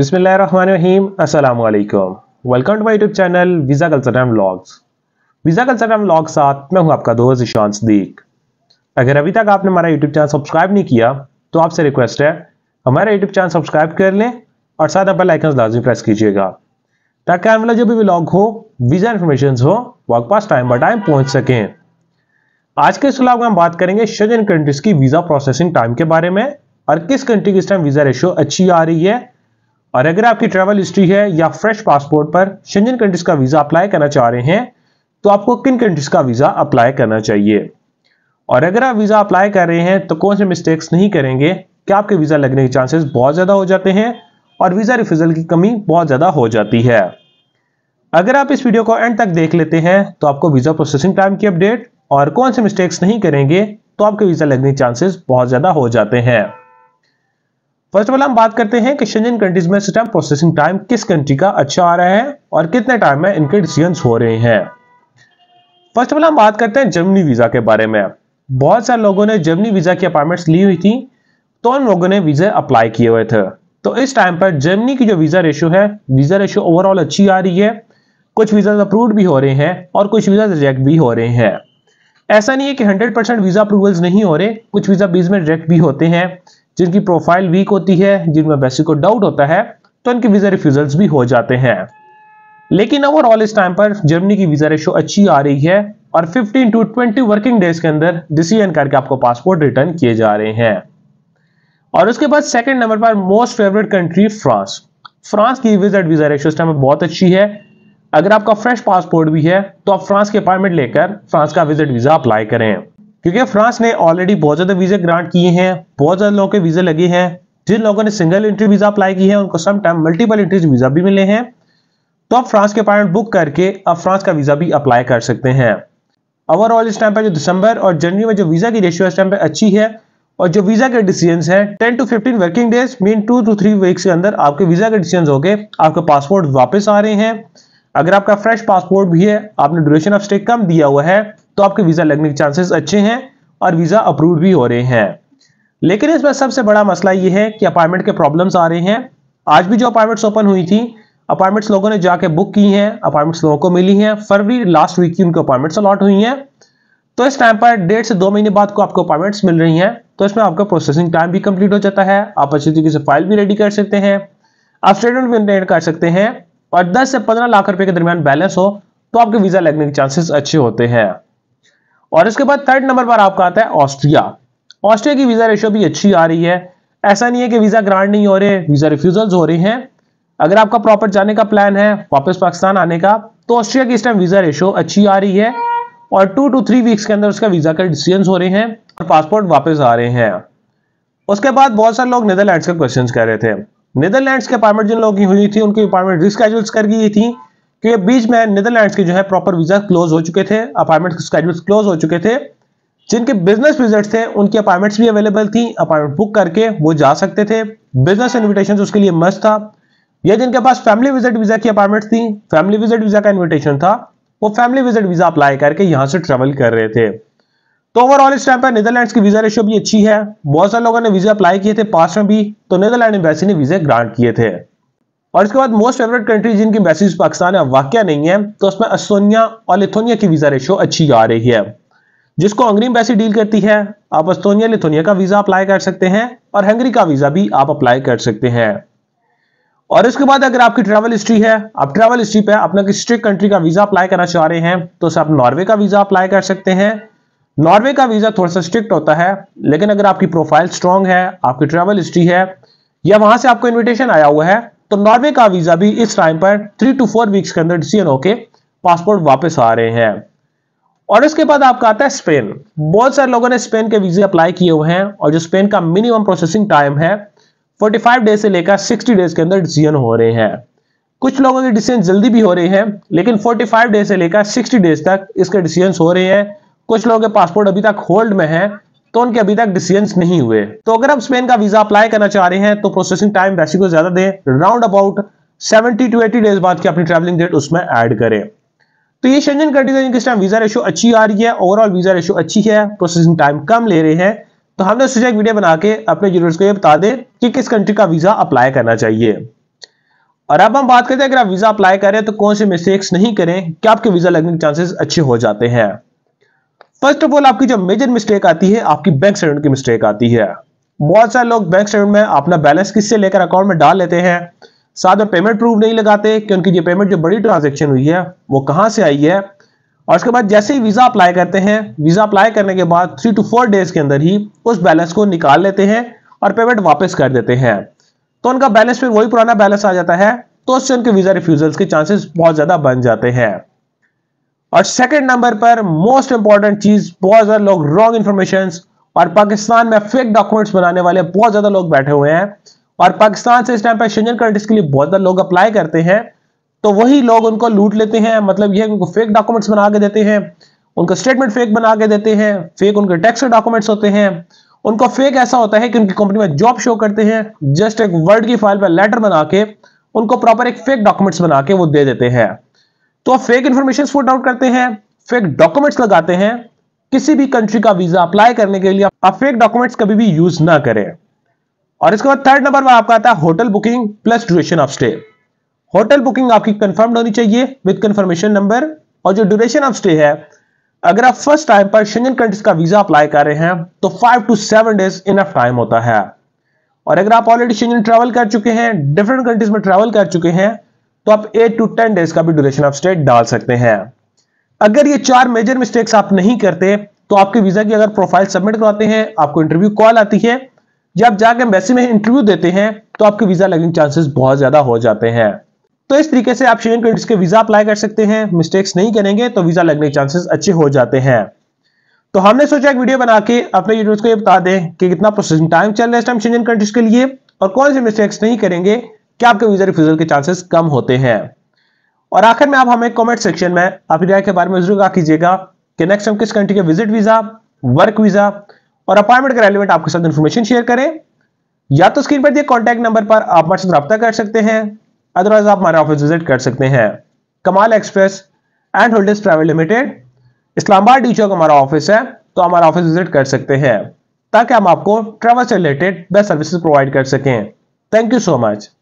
बिसमीम अस्सलाम वालेकुम welcome to my YouTube channel visa time vlogs visa time vlog साथ मैं हूं आपका दोस्त ईशान सदीक अगर अभी तक आपने हमारा यूट्यूब चैनल सब्सक्राइब नहीं किया तो आपसे रिक्वेस्ट है हमारा यूट्यूब चैनल सब्सक्राइब कर लें और साथ अपना लाइकन लाजमी प्रेस कीजिएगा ताकि आने वाला जो भी व्लॉग हो वीज़ा इन्फॉर्मेशन हो वो आपके पास टाइम बाई टाइम पहुँच सकें आज के इस व्लॉग में हम बात करेंगे शजन कंट्रीज़ की वीज़ा प्रोसेसिंग टाइम के बारे में और किस कंट्री की इस टाइम वीज़ा रेशो अच्छी आ रही है और अगर आपकी ट्रेवल हिस्ट्री है या फ्रेश पासपोर्ट पर शंजन कंट्रीज का वीज़ा अप्लाई करना चाह रहे हैं तो आपको किन कंट्रीज का वीज़ा अप्लाई करना चाहिए और अगर आप वीज़ा अप्लाई कर रहे हैं तो कौन से मिस्टेक्स नहीं करेंगे क्या आपके वीज़ा लगने के चांसेस बहुत ज़्यादा हो जाते हैं और वीज़ा रिफ्यूज़ल की कमी बहुत ज़्यादा हो जाती है अगर आप इस वीडियो को एंड तक देख लेते हैं तो आपको वीज़ा प्रोसेसिंग टाइम की अपडेट और कौन से मिस्टेक्स नहीं करेंगे तो आपके वीज़ा लगने के चांसेस बहुत ज़्यादा हो जाते हैं फर्स्ट ऑफ ऑल हम बात करते हैं कि शेंजन कंट्रीज में सिस्टम प्रोसेसिंग टाइम किस कंट्री का अच्छा आ रहा है और कितने टाइम में इनके डिसीजन हो रहे हैं फर्स्ट ऑफ ऑल हम बात करते हैं जर्मनी वीजा के बारे में बहुत सारे लोगों ने जर्मनी वीजा की अपॉइंटमेंट्स ली हुई थी तो उन लोगों ने वीजा अप्लाई किए हुए थे तो इस टाइम पर जर्मनी की जो वीजा रेशो है वीजा रेशो ओवरऑल अच्छी आ रही है कुछ वीजा अप्रूव भी हो रहे हैं और कुछ वीजा रिजेक्ट भी हो रहे हैं ऐसा नहीं है कि 100 वीजा अप्रूवल्स नहीं हो रहे कुछ वीजा बीच में रिजेक्ट भी होते हैं जिनकी प्रोफाइल वीक होती है जिनमें बेसिक को डाउट होता है तो इनके वीज़ा रिफ्यूजल भी हो जाते हैं लेकिन ओवरऑल इस टाइम पर जर्मनी की वीज़ा रेशो अच्छी आ रही है और 15 टू 20 वर्किंग डेज के अंदर डिसीजन करके आपको पासपोर्ट रिटर्न किए जा रहे हैं और उसके बाद सेकंड नंबर पर most favourite country France France की विजिट वीजा रेशो इस टाइम बहुत अच्छी है अगर आपका फ्रेश पासपोर्ट भी है तो आप फ्रांस के अपार्टमेंट लेकर फ्रांस का विजिट वीजा अप्लाई करें क्योंकि फ्रांस ने ऑलरेडी बहुत ज़्यादा वीज़ा ग्रांट किए हैं बहुत ज़्यादा लोगों के वीजे लगे हैं जिन लोगों ने सिंगल एंट्री वीज़ा अप्लाई की है उनको some time multiple entries visa भी मिले हैं तो आप फ्रांस के पार्ट बुक करके आप फ्रांस का वीज़ा भी अप्लाई कर सकते हैं ओवरऑल इस टाइम पर जो दिसंबर और जनवरी में जो वीज़ा की रेशियो इस टाइम पर अच्छी है और जो वीज़ा के डिसीजन है ten to fifteen working days mean two to three weeks के अंदर आपके वीज़ा के डिसीजन हो गए आपके पासपोर्ट वापस आ रहे हैं अगर आपका फ्रेश पासपोर्ट भी है आपने ड्यूरेशन ऑफ स्टे कम दिया हुआ है तो आपके वीज़ा लगने के चांसेस अच्छे हैं और वीज़ा अप्रूव भी हो रहे हैं लेकिन इसमें सबसे बड़ा मसला यह है कि अपार्टमेंट के प्रॉब्लम्स आ रहे हैं आज भी जो अपार्टमेंट्स ओपन हुई थी अपार्टमेंट्स लोगों ने जाके बुक की हैं अपार्टमेंट्स लोगों को मिली हैं फरवरी लास्ट वीक की उनको अपार्टमेंट्स अलॉट हुई हैं तो इस टाइम पर डेढ़ से दो महीने बाद को आपको अपार्टमेंट्स मिल रही हैं तो इसमें आपका प्रोसेसिंग टाइम भी कंप्लीट हो जाता है आप अच्छी तरीके से फाइल भी रेडी कर सकते हैं आप स्टेटमेंट भी रेड कर सकते हैं और दस से पंद्रह लाख रुपए के दरमियान बैलेंस हो तो आपके वीज़ा लगने के चांसेस अच्छे होते हैं और इसके बाद थर्ड नंबर पर आपका आता है ऑस्ट्रिया ऑस्ट्रिया की वीजा रेशो भी अच्छी आ रही है ऐसा नहीं है कि वीजा ग्रांट नहीं हो रहे वीजा रिफ्यूजल हो रहे हैं अगर आपका प्रॉपर जाने का प्लान है वापस पाकिस्तान आने का तो ऑस्ट्रिया की इस टाइम वीजा रेशो अच्छी आ रही है और टू टू थ्री वीक्स के अंदर उसका वीजा का डिसीजन हो रहे हैं और पासपोर्ट वापस आ रहे हैं उसके बाद बहुत सारे लोग नीदरलैंड्स का क्वेश्चन कर रहे थे नीदरलैंड्स के अपॉइंटमेंट जिन लोगों की हुई थी उनकी अपॉइंटमेंट रिस्केजल्स कर गई थी क्योंकि तो बीच में नीदरलैंड्स के जो है प्रॉपर वीजा क्लोज हो चुके थे अपार्टमेंट स्केड्यूल्स क्लोज हो चुके थे जिनके बिजनेस विजिट थे उनकी अपार्टमेंट्स भी अवेलेबल थी अपार्टमेंट बुक करके वो जा सकते थे बिजनेस इन्विटेशन उसके लिए मस्त था या जिनके पास फैमिली विजिट वीजा की अपार्टमेंट्स थी फैमिली विजिट वीजा का इन्विटेशन था वो फैमिली विजिट वीजा अप्लाई करके यहां से ट्रेवल कर रहे थे तो ओवरऑल इस टाइम पर नीदरलैंड की वीजा रेशियो भी अच्छी है बहुत सारे लोगों ने वीजा अप्लाई किए थे पास में भी तो नीदरलैंड एम्बेसी ने वीजा ग्रांट किए थे और इसके बाद मोस्ट फेवरेट कंट्री जिनकी मैसेज पाकिस्तान है वाक्य नहीं है तो उसमें अस्तोनिया और लिथोनिया की वीज़ा रेशो अच्छी आ रही है जिसको हंगरी बैसी डील करती है आप अस्तोनिया लिथोनिया का वीज़ा अप्लाई कर सकते हैं और हंगरी का वीज़ा भी आप अप्लाई कर सकते हैं और इसके बाद अगर आपकी ट्रैवल हिस्ट्री है आप ट्रैवल हिस्ट्री पर अपना किसी स्ट्रिक कंट्री का वीज़ा अप्लाई करना चाह रहे हैं तो आप नॉर्वे का वीज़ा अप्लाई कर सकते हैं नॉर्वे का वीज़ा थोड़ा सा स्ट्रिक्ट होता है लेकिन अगर आपकी प्रोफाइल स्ट्रांग है आपकी ट्रैवल हिस्ट्री है या वहां से आपको इन्विटेशन आया हुआ है तो नॉर्वे का वीजा भी इस टाइम पर थ्री टू फोर वीक्स के अंदर डिसीजन होके पासपोर्ट वापस आ रहे हैं और इसके बाद आपका आता है स्पेन बहुत सारे लोगों ने स्पेन के वीजे अप्लाई किए हुए हैं और जो स्पेन का मिनिमम प्रोसेसिंग टाइम है 45 डेज से लेकर 60 डेज के अंदर डिसीजन हो रहे हैं कुछ लोगों के डिसीजन जल्दी भी हो रहे हैं लेकिन 45 डेज से लेकर 60 डेज तक इसके डिसीजन हो रहे हैं कुछ लोगों के पासपोर्ट अभी तक होल्ड में है तो उनके अभी तक डिसीजन नहीं हुए तो अगर आप स्पेन का वीजा अप्लाई करना चाह रहे हैं तो प्रोसेसिंग टाइम वैसे को ज्यादा दें राउंड अबाउट 70 टू 80 डेज बाद की अपनी ट्रेवलिंग डेट उसमें ऐड करें तो ये शेंजन कंट्रीज जिनके टाइम वीजा रेशो अच्छी आ रही है ओवरऑल वीजा रेशो अच्छी है प्रोसेसिंग टाइम कम ले रहे हैं तो हमने सोचा एक वीडियो बना के अपने यूनिवर्स को ये बता दें कि किस कंट्री का वीजा अप्लाई करना चाहिए और अब हम बात करते हैं अगर आप वीजा अप्लाई करें तो कौन से मिस्टेक्स नहीं करें क्या आपके वीजा लगने के चांसेस अच्छे हो जाते हैं फर्स्ट ऑफ ऑल आपकी जो मेजर मिस्टेक आती है आपकी बैंक स्टेटमेंट की मिस्टेक आती है बहुत सारे लोग बैंक स्टेटमेंट में अपना बैलेंस किससे लेकर अकाउंट में डाल लेते हैं साथ में पेमेंट प्रूफ नहीं लगाते क्योंकि ये पेमेंट जो बड़ी ट्रांजेक्शन हुई है वो कहां से आई है और उसके बाद जैसे ही वीज़ा अप्लाई करते हैं वीज़ा अप्लाई करने के बाद थ्री टू फोर डेज के अंदर ही उस बैलेंस को निकाल लेते हैं और पेमेंट वापस कर देते हैं तो उनका बैलेंस फिर वही पुराना बैलेंस आ जाता है तो उससे उनके वीज़ा रिफ्यूजल्स के चांसेस बहुत ज़्यादा बन जाते हैं और सेकंड नंबर पर मोस्ट इंपॉर्टेंट चीज बहुत ज्यादा लोग रॉन्ग इंफॉर्मेशन और पाकिस्तान में फेक डॉक्यूमेंट्स बनाने वाले बहुत ज्यादा लोग बैठे हुए हैं और पाकिस्तान से इस टाइम पर शेंजन कंट्रीज के लिए बहुत ज्यादा लोग अप्लाई करते हैं तो वही लोग उनको लूट लेते हैं मतलब यह उनको फेक डॉक्यूमेंट्स बना के देते हैं उनका स्टेटमेंट फेक बना के देते हैं फेक उनके टैक्स डॉक्यूमेंट्स होते हैं उनको फेक ऐसा होता है कि उनकी कंपनी में जॉब शो करते हैं जस्ट एक वर्ड की फाइल पर लेटर बना के उनको प्रॉपर एक फेक डॉक्यूमेंट्स बना के वो दे देते हैं तो आप फेक इंफॉर्मेशन फूट आउट करते हैं फेक डॉक्यूमेंट्स लगाते हैं किसी भी कंट्री का वीजा अप्लाई करने के लिए आप फेक डॉक्यूमेंट्स कभी भी यूज ना करें और इसके बाद थर्ड नंबर पर आपका आता है hotel booking plus duration of stay hotel booking आपकी कंफर्म होनी चाहिए विद कंफर्मेशन नंबर और जो ड्यूरेशन ऑफ स्टे है अगर आप फर्स्ट टाइम पर शिंगन कंट्रीज का वीजा अप्लाई कर रहे हैं तो five to seven days enough time होता है और अगर आप ऑलरेडी शिंगन ट्रैवल कर चुके हैं डिफरेंट कंट्रीज में ट्रैवल कर चुके हैं तो आप एट टू टेन डेज का भी ड्यूरेशन ऑफ स्टे डाल सकते हैं अगर ये चार मेजर मिस्टेक्स आप नहीं करते तो आपके वीजा की अगर प्रोफाइल सबमिट करवाते हैं आपको इंटरव्यू कॉल आती है या आप जाके एम्बेसी में इंटरव्यू देते हैं तो आपके वीजा लगने चांसेस बहुत ज्यादा हो जाते हैं तो इस तरीके से आप शेयर क्रेडिट्स के वीजा अप्लाई कर सकते हैं मिस्टेक्स नहीं करेंगे तो वीजा लगने के चांसेस अच्छे हो जाते हैं तो हमने सोचा एक वीडियो बना के अपने यूट्यूब को ये बता दें कि कितना प्रोसेसिंग टाइम चल रहा है इस टाइम शेंजन कंट्रीज के लिए और कौन से मिस्टेक्स नहीं करेंगे क्या आपके वीजा रिफ्यूजल के चांसेस कम होते हैं और आखिर में आप हमें कमेंट सेक्शन में अपनी राय के बारे में जरूर कीजिएगा कि नेक्स्ट हम किस कंट्री के विजिट वीजा वर्क वीजा और अपॉइंटमेंट का रेलिवेंट आपके साथ इन्फॉर्मेशन शेयर करें या तो स्क्रीन पर दिए कॉन्टैक्ट नंबर पर आप हमारे साथ रब्ता कर सकते हैं अदरवाइज आप हमारे ऑफिस विजिट कर सकते हैं Kamal express and holders private limited Islamabad D का हमारा ऑफिस है तो हमारा ऑफिस विजिट कर सकते हैं ताकि हम आपको ट्रेवल से रिलेटेड बेस्ट सर्विसेज प्रोवाइड कर सकें थैंक यू सो मच